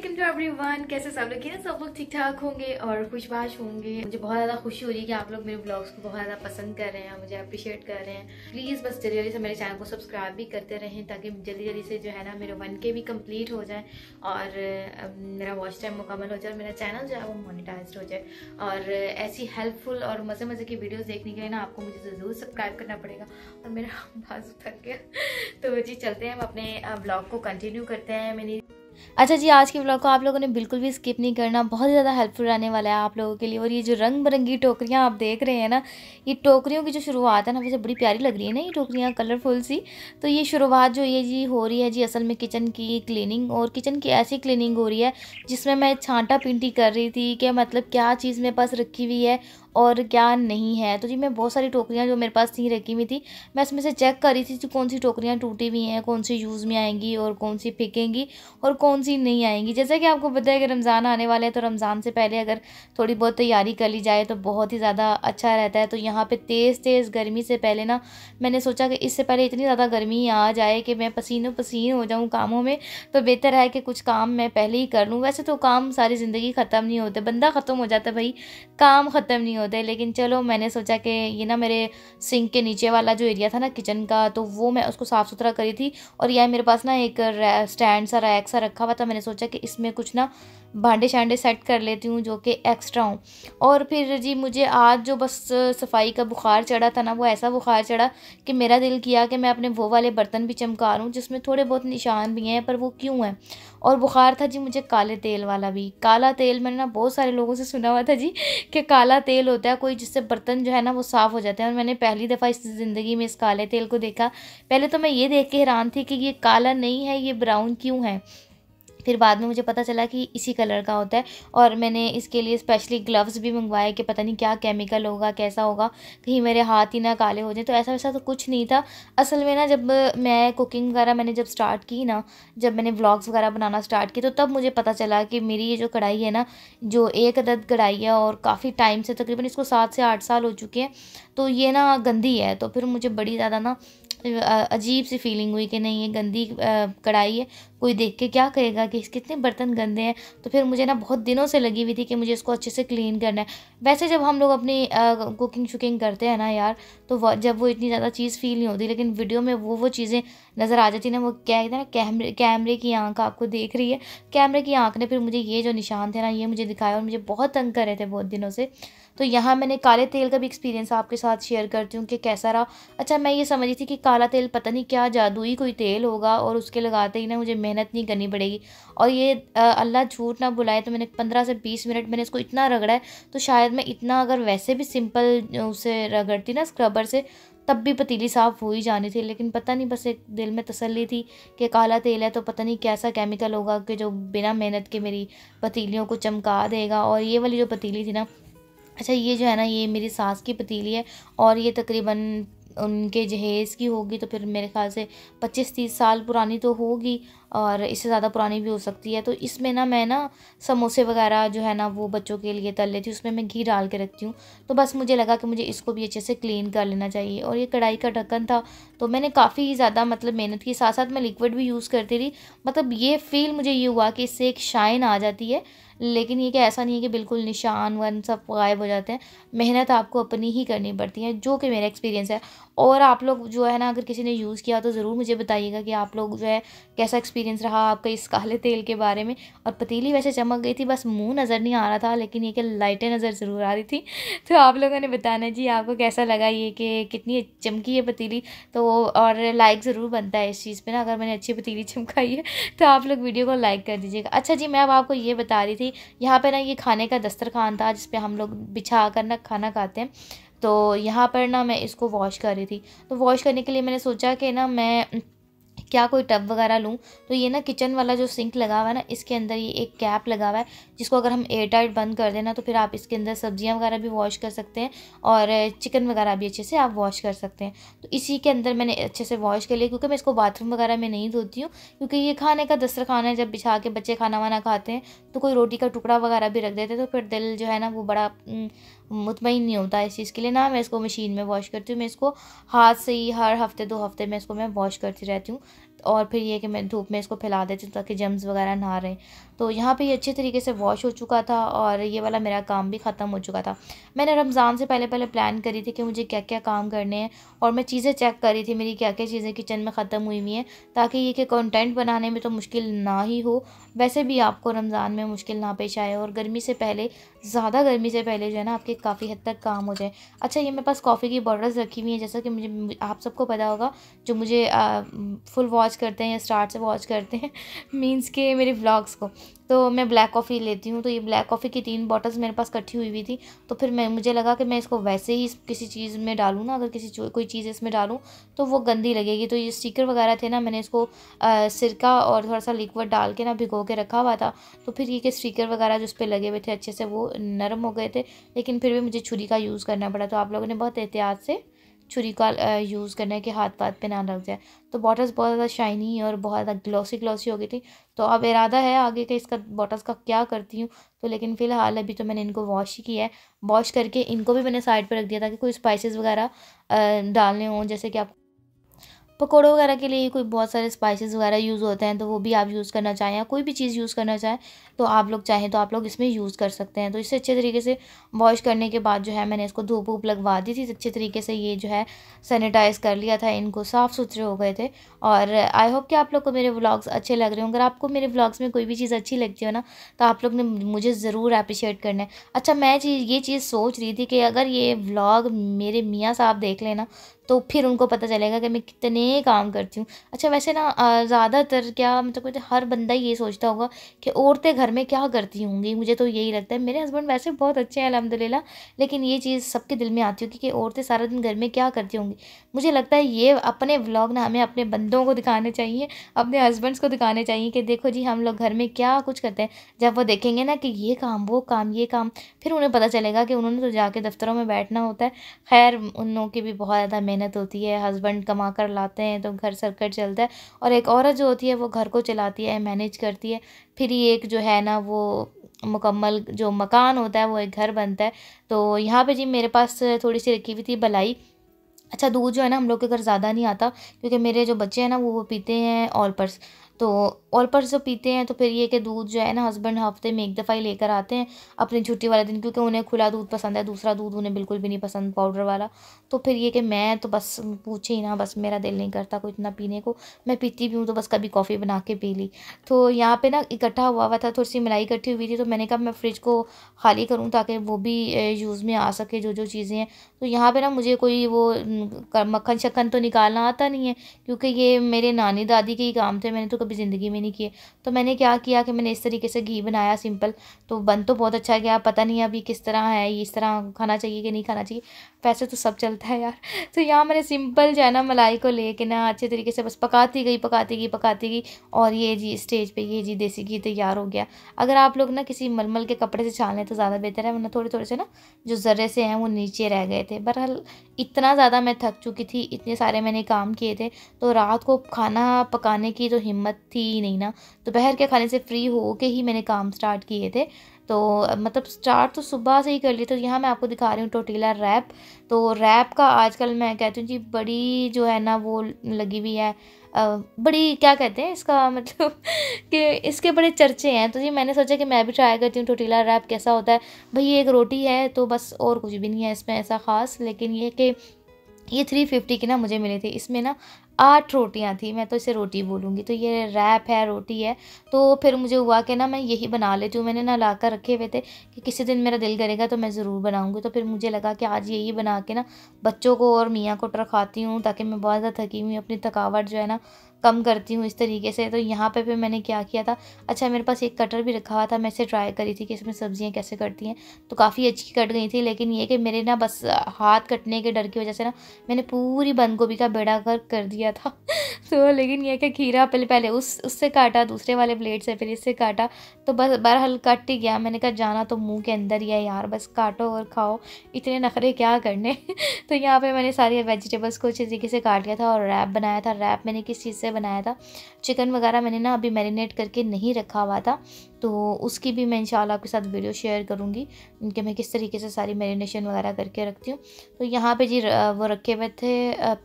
welcome to every one कैसे सब लोग सब लोग ठीक ठाक होंगे और खुशबाश होंगे मुझे बहुत ज़्यादा खुशी हो रही है कि आप लोग मेरे ब्लॉग्स को बहुत ज़्यादा पसंद कर रहे हैं मुझे अप्रिशिएट कर रहे हैं प्लीज़ बस जल्दी जल्दी से मेरे चैनल को सब्सक्राइब भी करते रहें ताकि जल्दी जल्दी से जो है ना मेरे वन के भी कम्प्लीट हो जाए और मेरा वॉच टाइम मुकम्मल हो जाए और मेरा चैनल जो है वो मोनिटाइज हो जाए और ऐसी हेल्पफुल और मज़े मज़े की वीडियोज़ देखने के लिए ना आपको मुझे ज़रूर सब्सक्राइब करना पड़ेगा और मेरा बाजू थक गया तो जी चलते हैं हम अपने ब्लॉग को कंटिन्यू करते हैं मैंने अच्छा जी आज के ब्लॉग को आप लोगों ने बिल्कुल भी स्किप नहीं करना बहुत ही ज़्यादा हेल्पफुल रहने वाला है आप लोगों के लिए और ये जो रंग बिरंगी टोकरियाँ आप देख रहे हैं ना ये टोकरियों की जो शुरुआत है ना वैसे बड़ी प्यारी लग रही है ना ये टोकरियाँ कलरफुल सी तो ये शुरुआत जो ये जी हो रही है जी असल में किचन की क्लीनिंग और किचन की ऐसी क्लीनिंग हो रही है जिसमें मैं छांटा पिंटी कर रही थी कि मतलब क्या चीज़ मेरे पास रखी हुई है और क्या नहीं है तो जी मैं बहुत सारी टोकरियाँ जो मेरे पास थी रखी हुई थी मैं इसमें से चेक कर रही थी कि कौन सी टोकरियाँ टूटी हुई हैं कौन सी यूज़ में आएंगी और कौन सी फेंकेंगी और कौन सी नहीं आएंगी जैसा कि आपको पता है कि रमज़ान आने वाला है तो रमज़ान से पहले अगर थोड़ी बहुत तैयारी कर ली जाए तो बहुत ही ज़्यादा अच्छा रहता है तो यहाँ पर तेज़ तेज़ गर्मी से पहले ना मैंने सोचा कि इससे पहले इतनी ज़्यादा गर्मी आ जाए कि मैं पसीनों पसीन हो जाऊँ कामों में तो बेहतर है कि कुछ काम मैं पहले ही कर लूँ वैसे तो काम सारी ज़िंदगी ख़त्म नहीं होते बंदा ख़त्म हो जाता भाई काम ख़त्म नहीं होता है लेकिन चलो मैंने सोचा कि ये ना मेरे सिंक के नीचे वाला जो एरिया था ना किचन का तो वो मैं उसको साफ़ सुथरा करी थी और यह मेरे पास ना एक स्टैंड सा रैक सा रखा हुआ था मैंने सोचा कि इसमें कुछ ना भांडे शांडे सेट कर लेती हूँ जो कि एक्स्ट्रा हूँ और फिर जी मुझे आज जो बस सफाई का बुखार चढ़ा था ना वो ऐसा बुखार चढ़ा कि मेरा दिल किया कि मैं अपने वो वाले बर्तन भी चमका रूँ जिसमें थोड़े बहुत निशान भी हैं पर वो क्यों हैं और बुखार था जी मुझे काले तेल वाला भी काला तेल मैंने ना बहुत सारे लोगों से सुना हुआ था जी कि काला तेल होता है कोई जिससे बर्तन जो है ना वो साफ़ हो जाते हैं और मैंने पहली दफ़ा इस ज़िंदगी में इस काले तेल को देखा पहले तो मैं ये देख के हैरान थी कि ये काला नहीं है ये ब्राउन क्यों है फिर बाद में मुझे पता चला कि इसी कलर का होता है और मैंने इसके लिए स्पेशली ग्लव्स भी मंगवाए कि पता नहीं क्या केमिकल होगा कैसा होगा कहीं मेरे हाथ ही ना काले हो जाए तो ऐसा वैसा तो कुछ नहीं था असल में ना जब मैं कुकिंग वगैरह मैंने जब स्टार्ट की ना जब मैंने व्लॉग्स वगैरह बनाना स्टार्ट की तो तब मुझे पता चला कि मेरी ये जो कढ़ाई है ना जो एक अदद कढ़ाई है और काफ़ी टाइम से तकरीबन इसको सात से आठ साल हो चुके हैं तो ये ना गंदी है तो फिर मुझे बड़ी ज़्यादा ना अजीब सी फीलिंग हुई कि नहीं ये गंदी कढ़ाई है कोई देख के क्या कहेगा कि कितने बर्तन गंदे हैं तो फिर मुझे ना बहुत दिनों से लगी हुई थी कि मुझे इसको अच्छे से क्लीन करना है वैसे जब हम लोग अपनी कुकिंग शुकिंग करते हैं ना यार तो जब वो इतनी ज़्यादा चीज़ फील नहीं होती लेकिन वीडियो में वो वो चीज़ें नज़र आ जाती ना वो क्या कहते हैं ना कैमरे कैमरे की आँख आपको देख रही है कैमरे की आँख ने फिर मुझे ये जो निशान थे ना ये मुझे दिखाया और मुझे बहुत तंग कर रहे थे बहुत दिनों से तो यहाँ मैंने काले तेल का भी एक्सपीरियंस आपके साथ शेयर करती हूँ कि कैसा रहा अच्छा मैं ये समझी थी कि काला तेल पता नहीं क्या जादुई कोई तेल होगा और उसके लगाते ही ना मुझे मेहनत नहीं करनी पड़ेगी और ये अल्लाह झूठ ना बुलाए तो मैंने पंद्रह से बीस मिनट मैंने इसको इतना रगड़ा है तो शायद मैं इतना अगर वैसे भी सिंपल उसे रगड़ती ना स्क्रबर से तब भी पतीली साफ़ हो ही जानी थी लेकिन पता नहीं बस एक दिल में तसल्ली थी कि काला तेल है तो पता नहीं कैसा केमिकल होगा कि जो बिना मेहनत के मेरी पतीलियों को चमका देगा और ये वाली जो पतीली थी ना अच्छा ये जो है ना ये मेरी सास की पतीली है और ये तकरीबन उनके जहेज़ की होगी तो फिर मेरे ख्याल से पच्चीस तीस साल पुरानी तो होगी और इससे ज़्यादा पुरानी भी हो सकती है तो इसमें ना मैं ना समोसे वगैरह जो है ना वो बच्चों के लिए तल लेती हूँ उसमें मैं घी डाल के रखती हूँ तो बस मुझे लगा कि मुझे इसको भी अच्छे से क्लीन कर लेना चाहिए और ये कढ़ाई का ढक्कन था तो मैंने काफ़ी ज़्यादा मतलब मेहनत की साथ साथ मैं लिक्विड भी यूज़ करती रही मतलब ये फील मुझे ये हुआ कि इससे एक शाइन आ जाती है लेकिन ये कि ऐसा नहीं है कि बिल्कुल निशान वन सब गायब हो जाते हैं मेहनत आपको अपनी ही करनी पड़ती है जो कि मेरा एक्सपीरियंस है और आप लोग जो है ना अगर किसी ने यूज़ किया तो ज़रूर मुझे बताइएगा कि आप लोग जो है कैसा एक्सपीरियंस रहा आपका इस काले तेल के बारे में और पतीली वैसे चमक गई थी बस मुंह नज़र नहीं आ रहा था लेकिन ये कि लाइटें नज़र ज़रूर आ रही थी तो आप लोगों ने बताना जी आपको कैसा लगा ये कि कितनी चमकी है पतीली तो और लाइक ज़रूर बनता है इस चीज़ पर ना अगर मैंने अच्छी पतीली चमकाई है तो आप लोग वीडियो को लाइक कर दीजिएगा अच्छा जी मैं अब आपको ये बता रही थी यहाँ पर ना ये खाने का दस्तरखान था जिस पर हम लोग बिछा कर ना खाना खाते हैं तो यहाँ पर ना मैं इसको वॉश कर रही थी तो वॉश करने के लिए मैंने सोचा कि ना मैं क्या कोई टब वगैरह लूँ तो ये ना किचन वाला जो सिंक लगा हुआ है ना इसके अंदर ये एक कैप लगा हुआ है जिसको अगर हम एयर टाइट बंद कर देना तो फिर आप इसके अंदर सब्जियां वगैरह भी वॉश कर सकते हैं और चिकन वगैरह भी अच्छे से आप वॉश कर सकते हैं तो इसी के अंदर मैंने अच्छे से वॉश कर लिया क्योंकि मैं इसको बाथरूम वगैरह में नहीं धोती हूँ क्योंकि ये खाने का दस्तर है जब बिछा के बच्चे खाना वाना खाते हैं तो कोई रोटी का टुकड़ा वगैरह भी रख देते हैं तो फिर दिल जो है ना वो बड़ा हम्म, मुतमिन नहीं होता इस चीज़ के लिए ना मैं इसको मशीन में वॉश करती हूँ मैं इसको हाथ से ही हर हफ्ते दो हफ्ते में इसको मैं वॉश करती रहती हूँ और फिर ये कि मैं धूप में इसको फैला देती हूँ ताकि जम्स वगैरह ना रहें तो यहाँ पे ये अच्छे तरीके से वॉश हो चुका था और ये वाला मेरा काम भी ख़त्म हो चुका था मैंने रमज़ान से पहले पहले प्लान करी थी कि मुझे क्या क्या काम करने हैं और मैं चीज़ें चेक करी थी मेरी क्या क्या चीज़ें किचन में ख़त्म हुई हुई हैं ताकि ये कि कंटेंट बनाने में तो मुश्किल ना ही हो वैसे भी आपको रमज़ान में मुश्किल ना पेश आए और गर्मी से पहले ज़्यादा गर्मी से पहले जो है ना आपके काफ़ी हद तक काम हो जाए अच्छा ये मेरे पास कॉफ़ी की बॉटल्स रखी हुई हैं जैसा कि मुझे आप सबको पता होगा जो मुझे फुल वॉच वॉच करते हैं या स्टार्ट से वॉच करते हैं मीन्स के मेरे व्लॉग्स को तो मैं ब्लैक कॉफ़ी लेती हूँ तो ये ब्लैक कॉफ़ी की तीन बॉटल्स मेरे पास इकट्ठी हुई हुई थी तो फिर मैं मुझे लगा कि मैं इसको वैसे ही किसी चीज़ में डालूँ ना अगर किसी कोई चीज़ इसमें डालूँ तो वो गंदी लगेगी तो ये स्टिकर वगैरह थे ना मैंने इसको सिरका और थोड़ा सा लिक्विड डाल के ना भिगो के रखा हुआ था तो फिर ये कि स्टिकर वगैरह जो उस पर लगे हुए थे अच्छे से वो नरम हो गए थे लेकिन फिर भी मुझे छुरी का यूज़ करना पड़ा तो आप लोगों ने बहुत एहतियात से छुरी का यूज़ करना है कि हाथ पाथ पे ना लग जाए तो बॉटल्स बहुत ज़्यादा शाइनी और बहुत ज़्यादा ग्लॉसी ग्लॉसी हो गई थी तो अब इरादा है आगे का इसका बॉटल्स का क्या करती हूँ तो लेकिन फ़िलहाल अभी तो मैंने इनको वॉश ही किया है वॉश करके इनको भी मैंने साइड पर रख दिया था कि कोई स्पाइसेस वगैरह डालने हों जैसे कि आप पकौड़ों वगैरह के लिए कोई बहुत सारे स्पाइसेस वगैरह यूज़ होते हैं तो वो भी आप यूज़ करना चाहें या कोई भी चीज़ यूज़ करना चाहें तो आप लोग चाहें तो आप लोग इसमें यूज़ कर सकते हैं तो इसे अच्छे तरीके से वॉश करने के बाद जो है मैंने इसको धूप वूप लगवा दी थी तो अच्छे तरीके से ये जो है सैनिटाइज़ कर लिया था इनको साफ़ सुथरे हो गए थे और आई होप कि आप लोग को मेरे ब्लॉग्स अच्छे लग रहे हो अगर आपको मेरे ब्लॉग्स में कोई भी चीज़ अच्छी लगती हो ना तो आप लोग ने मुझे ज़रूर अप्रिशिएट करना है अच्छा मैं चीज़ ये चीज़ सोच रही थी कि अगर ये ब्लॉग मेरे मियाँ साहब देख लेना तो फिर उनको पता चलेगा कि मैं कितने काम करती हूँ अच्छा वैसे ना ज़्यादातर क्या मतलब कुछ तो हर बंदा ये सोचता होगा कि औरतें घर में क्या करती होंगी मुझे तो यही लगता है मेरे हस्बैंड वैसे बहुत अच्छे हैं अलहमदिल्ला लेकिन ये चीज़ सबके दिल में आती होगी कि औरतें सारा दिन घर में क्या करती होंगी मुझे लगता है ये अपने ब्लॉग ना हमें अपने बंदों को दिखाने चाहिए अपने हस्बैंड्स को दिखाने चाहिए कि देखो जी हम लोग घर में क्या कुछ करते हैं जब वो देखेंगे ना कि ये काम वो काम ये काम फिर उन्हें पता चलेगा कि उन्होंने तो जाके दफ्तरों में बैठना होता है खैर उन लोगों की भी बहुत ज़्यादा मेहनत मेहनत होती है हस्बैंड कमा कर लाते हैं तो घर सरकट चलता है और एक औरत जो होती है वो घर को चलाती है मैनेज करती है फिर ये एक जो है ना वो मुकम्मल जो मकान होता है वो एक घर बनता है तो यहाँ पे जी मेरे पास थोड़ी सी रखी हुई थी भलाई अच्छा दूध जो है ना हम लोग के घर ज़्यादा नहीं आता क्योंकि मेरे जो बच्चे हैं ना वो वो पीते हैं ऑल पर्स तो और पर जो पीते हैं तो फिर ये कि दूध जो है ना हस्बैंड हफ्ते में एक दफ़ा ही लेकर आते हैं अपनी छुट्टी वाले दिन क्योंकि उन्हें खुला दूध पसंद है दूसरा दूध उन्हें बिल्कुल भी नहीं पसंद पाउडर वाला तो फिर ये कि मैं तो बस पूछे ही ना बस मेरा दिल नहीं करता कोई इतना पीने को मैं पीती भी हूँ तो बस कभी कॉफ़ी बना के पी ली तो यहाँ पर ना इकट्ठा हुआ हुआ था थोड़ी सी मलाई इकट्ठी हुई थी तो मैंने कहा मैं फ्रिज को खाली करूँ ताकि वो भी यूज़ में आ सके जो जो चीज़ें हैं तो यहाँ पर ना मुझे कोई वो मक्खन शक्खन तो निकालना आता नहीं है क्योंकि ये मेरे नानी दादी के ही काम थे मैंने तो कभी ज़िंदगी में मम्मी नहीं किए तो मैंने क्या किया कि मैंने इस तरीके से घी बनाया सिंपल तो बन तो बहुत अच्छा गया पता नहीं अभी किस तरह है ये इस तरह खाना चाहिए कि नहीं खाना चाहिए वैसे तो सब चलता है यार तो यहाँ मैंने सिंपल जो है ना मलाई को ले ना अच्छे तरीके से बस पकाती गई पकाती गई पकाती गई और ये जी स्टेज पर ये जी देसी घी तैयार हो गया अगर आप लोग ना किसी मलमल के कपड़े से छान लें तो ज़्यादा बेहतर है वरना थोड़े थोड़े से ना जो ज़र्रे से हैं वो नीचे रह गए थे बहरहाल इतना ज़्यादा मैं थक चुकी थी इतने सारे मैंने काम किए थे तो रात को खाना पकाने की तो हिम्मत थी ही नहीं नहीं ना दोपहर के खाने से फ्री हो के ही मैंने काम स्टार्ट किए थे तो मतलब स्टार्ट तो सुबह से ही कर लिए तो यहाँ मैं आपको दिखा रही हूँ टोटीला रैप तो रैप का आजकल मैं कहती हूँ जी बड़ी जो है ना वो लगी हुई है बड़ी क्या कहते हैं इसका मतलब कि इसके बड़े चर्चे हैं तो जी मैंने सोचा कि मैं भी ट्राई करती हूँ टोटीला रैप कैसा होता है भाई एक रोटी है तो बस और कुछ भी नहीं है इसमें ऐसा ख़ास लेकिन ये कि ये थ्री फिफ्टी की ना मुझे मिली थी इसमें ना आठ रोटियां थी मैं तो इसे रोटी बोलूँगी तो ये रैप है रोटी है तो फिर मुझे हुआ कि ना मैं यही बना लेती हूँ मैंने ना ला कर रखे हुए थे कि किसी दिन मेरा दिल करेगा तो मैं ज़रूर बनाऊँगी तो फिर मुझे लगा कि आज यही बना के ना बच्चों को और मियाँ को ट्रखाती हूँ ताकि मैं बहुत ज़्यादा थकी हुई अपनी थकावट जो है ना कम करती हूँ इस तरीके से तो यहाँ पे फिर मैंने क्या किया था अच्छा मेरे पास एक कटर भी रखा हुआ था मैं इसे ट्राई करी थी कि इसमें सब्ज़ियाँ कैसे कटती हैं तो काफ़ी अच्छी कट गई थी लेकिन ये कि मेरे ना बस हाथ कटने के डर की वजह से ना मैंने पूरी बंद गोभी का बेड़ा कर कर दिया गया था तो लेकिन यह कि खीरा पहले पहले उस उससे काटा दूसरे वाले ब्लेड से फिर इससे काटा तो बस बहरहाल कट ही गया मैंने कहा जाना तो मुंह के अंदर ही है यार बस काटो और खाओ इतने नखरे क्या करने तो यहाँ पे मैंने सारी वेजिटेबल्स को अच्छे तरीके से काट लिया था और रैप बनाया था रैप मैंने किस चीज़ से बनाया था चिकन वगैरह मैंने ना अभी मैरिनेट करके नहीं रखा हुआ था तो उसकी भी मैं इंशाल्लाह आपके साथ वीडियो शेयर करूँगी कि मैं किस तरीके से सारी मैरिनेशन वगैरह करके रखती हूँ तो यहाँ पे जी वो रखे हुए थे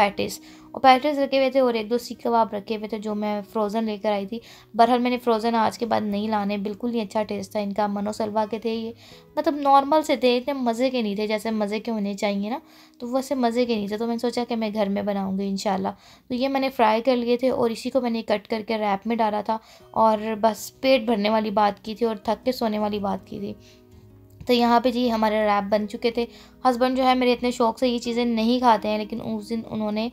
पैटिस और पैटिस रखे हुए थे और एक दो सीख कबाब रखे हुए थे जो मैं फ्रोज़न लेकर आई थी बहरहाल मैंने फ्रोज़न आज के बाद नहीं लाने बिल्कुल नहीं अच्छा टेस्ट था इनका मनो सलवा के थे ये मतलब नॉर्मल से थे इतने मज़े के नहीं थे जैसे मज़े के होने चाहिए ना तो वैसे मज़े के नहीं थे तो मैंने सोचा कि मैं घर में बनाऊँगी इन तो ये मैंने फ्राई कर लिए थे और इसी को मैंने कट करके रैप में डाला था और बस पेट भरने वाली बात की थी और थक के सोने वाली बात की थी तो यहाँ पे जी हमारे रैप बन चुके थे हस्बैंड जो है मेरे इतने शौक़ से ये चीज़ें नहीं खाते हैं लेकिन उस दिन उन्होंने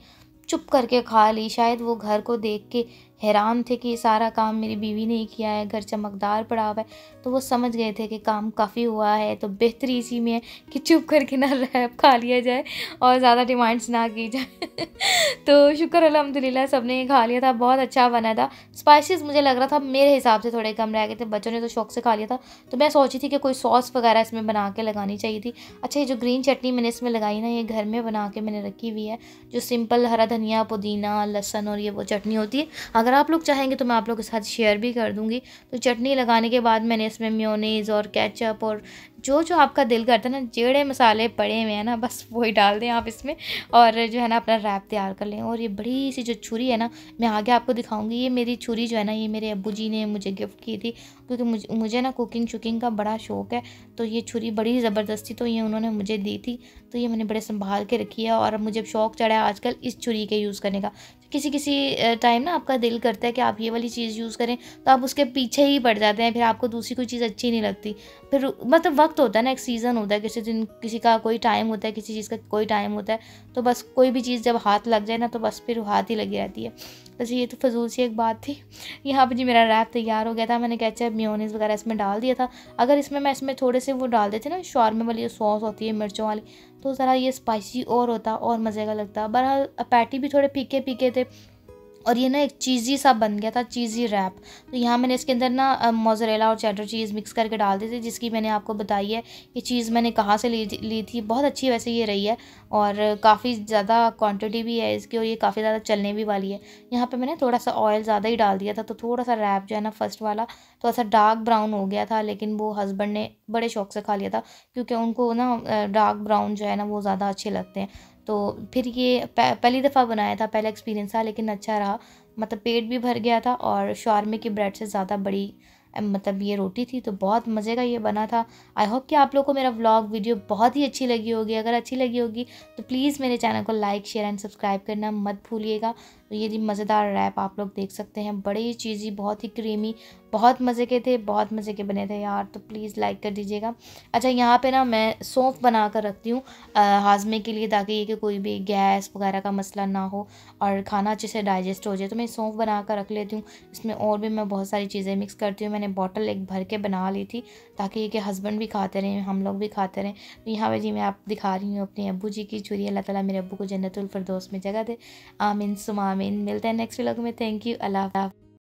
चुप करके खा ली शायद वो घर को देख के हैरान थे कि ये सारा काम मेरी बीवी ने ही किया है घर चमकदार पड़ा हुआ है तो वो समझ गए थे कि काम काफ़ी हुआ है तो बेहतर इसी में है कि चुप करके ना रैप खा लिया जाए और ज़्यादा डिमांड्स ना की जाए तो शुक्र अलहमदिल्ला सब ने खा लिया था बहुत अच्छा बना था स्पाइसेस मुझे लग रहा था मेरे हिसाब से थोड़े कम रह गए थे बच्चों ने तो शौक से खा लिया था तो मैं सोची थी कि कोई सॉस वगैरह इसमें बना के लगानी चाहिए थी अच्छा ये जो ग्रीन चटनी मैंने इसमें लगाई ना ये घर में बना के मैंने रखी हुई है जो सिंपल हरा धनिया पुदीना लहसन और ये वो चटनी होती है अगर आप लोग चाहेंगे तो मैं आप लोग के साथ शेयर भी कर दूँगी तो चटनी लगाने के बाद मैंने इसमें म्योनीज़ और कैचअप और जो जो आपका दिल करता है ना जेड़े मसाले पड़े हुए हैं ना बस वही डाल दें आप इसमें और जो है ना अपना रैप तैयार कर लें और ये बड़ी सी जो छुरी है ना मैं आगे आपको दिखाऊंगी ये मेरी छुरी जो है ना ये मेरे अबू जी ने मुझे गिफ्ट की थी क्योंकि मुझे मुझे ना कुकिंग शुकिंग का बड़ा शौक है तो ये छुरी बड़ी ज़बरदस्ती तो ये उन्होंने मुझे दी थी तो ये मैंने बड़े संभाल के रखी है और मुझे शौक चढ़ा है आजकल इस छुरी के यूज़ करने का किसी किसी टाइम ना आपका दिल करता है कि आप ये वाली चीज़ यूज़ करें तो आप उसके पीछे ही पड़ जाते हैं फिर आपको दूसरी कोई चीज़ अच्छी नहीं लगती फिर मतलब वक्त होता है ना एक सीज़न होता है किसी दिन किसी का कोई टाइम होता है किसी चीज़ का कोई टाइम होता है तो बस कोई भी चीज़ जब हाथ लग जाए ना तो बस फिर हाथ ही लगी रहती है बस अच्छा, ये तो फजूल सी एक बात थी यहाँ पर जी मेरा रैप तैयार हो गया था मैंने कैचअप अच्छा, म्योनीस वगैरह इसमें डाल दिया था अगर इसमें मैं इसमें थोड़े से वो डाल देती ना शॉर्मे वाली जो सॉस होती है मिर्चों वाली तो ज़रा ये स्पाइसी और होता और मज़े का लगता बरहाल पैटी भी थोड़े फीके फीके थे और ये ना एक चीज़ी सा बन गया था चीज़ी रैप तो यहाँ मैंने इसके अंदर ना मोजरेला और चैटर चीज़ मिक्स करके डाल दी थी जिसकी मैंने आपको बताई है ये चीज़ मैंने कहाँ से ली ली थी बहुत अच्छी वैसे ये रही है और काफ़ी ज़्यादा क्वांटिटी भी है इसकी और ये काफ़ी ज़्यादा चलने भी वाली है यहाँ पर मैंने थोड़ा सा ऑयल ज़्यादा ही डाल दिया था तो थोड़ा सा रैप जो है ना फर्स्ट वाला थोड़ा सा डार्क ब्राउन हो गया था लेकिन वो हस्बैंड ने बड़े शौक से खा लिया था क्योंकि उनको ना डार्क ब्राउन जो है ना वो ज़्यादा अच्छे लगते हैं तो फिर ये पहली दफ़ा बनाया था पहला एक्सपीरियंस था लेकिन अच्छा रहा मतलब पेट भी भर गया था और शौरमे के ब्रेड से ज़्यादा बड़ी मतलब ये रोटी थी तो बहुत मज़े का ये बना था आई होप कि आप लोगों को मेरा व्लॉग वीडियो बहुत ही अच्छी लगी होगी अगर अच्छी लगी होगी तो प्लीज़ मेरे चैनल को लाइक शेयर एंड सब्सक्राइब करना मत भूलिएगा तो ये मज़ेदार रैप आप लोग देख सकते हैं बड़े ही चीज़ी बहुत ही क्रीमी बहुत मज़े के थे बहुत मज़े के बने थे यार तो प्लीज़ लाइक कर दीजिएगा अच्छा यहाँ पे ना मैं सौंफ बना कर रखती हूँ हाजमे के लिए ताकि ये कि कोई भी गैस वगैरह का मसला ना हो और खाना अच्छे से डाइजेस्ट हो जाए तो मैं सौंफ बना कर रख लेती हूँ इसमें और भी मैं बहुत सारी चीज़ें मिक्स करती हूँ मैंने बॉटल एक भर के बना ली थी ताकि ये कि हस्बैंड भी खाते रहें हम लोग भी खाते रहें तो यहाँ पर जी मैं आप दिखा रही हूँ अपने अबू जी की चूरी अल्लाह ताला मेरे अबू को जन्नतुलफरदोस में जगह दे आमिन सुमामीन मिलते हैं नेक्स्ट व्लॉग में थैंक यू अल्लाह